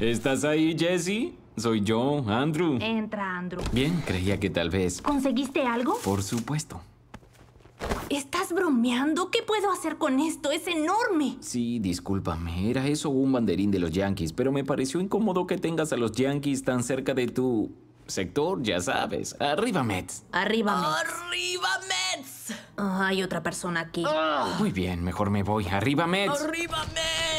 ¿Estás ahí, Jesse? Soy yo, Andrew. Entra, Andrew. Bien, creía que tal vez... ¿Conseguiste algo? Por supuesto. ¿Estás bromeando? ¿Qué puedo hacer con esto? ¡Es enorme! Sí, discúlpame. Era eso un banderín de los Yankees, pero me pareció incómodo que tengas a los Yankees tan cerca de tu... sector, ya sabes. ¡Arriba, Mets! ¡Arriba, Mets! ¡Arriba, Mets! Ah, hay otra persona aquí. Ah. Muy bien, mejor me voy. ¡Arriba, Mets! ¡Arriba, Mets!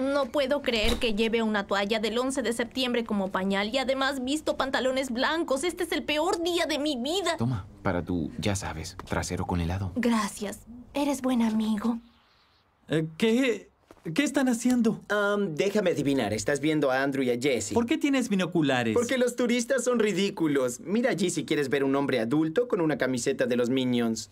No puedo creer que lleve una toalla del 11 de septiembre como pañal y además visto pantalones blancos. Este es el peor día de mi vida. Toma, para tu, ya sabes, trasero con helado. Gracias. Eres buen amigo. Eh, ¿Qué? ¿Qué están haciendo? déjame adivinar, estás viendo a Andrew y a Jesse. ¿Por qué tienes binoculares? Porque los turistas son ridículos. Mira allí si quieres ver un hombre adulto con una camiseta de los Minions.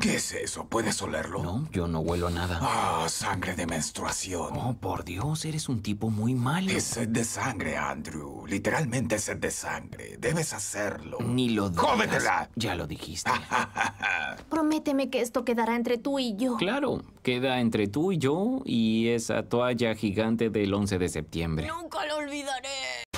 ¿Qué es eso? ¿Puedes olerlo? No, yo no huelo nada. Ah, sangre de menstruación. Oh, por Dios, eres un tipo muy malo. Es sed de sangre, Andrew. Literalmente sed de sangre. Debes hacerlo. Ni lo digas. ¡Cómetela! Ya lo dijiste. Prométeme que esto quedará entre tú y yo. Claro, queda entre tú y yo y esa toalla gigante del 11 de septiembre. Nunca lo olvidaré.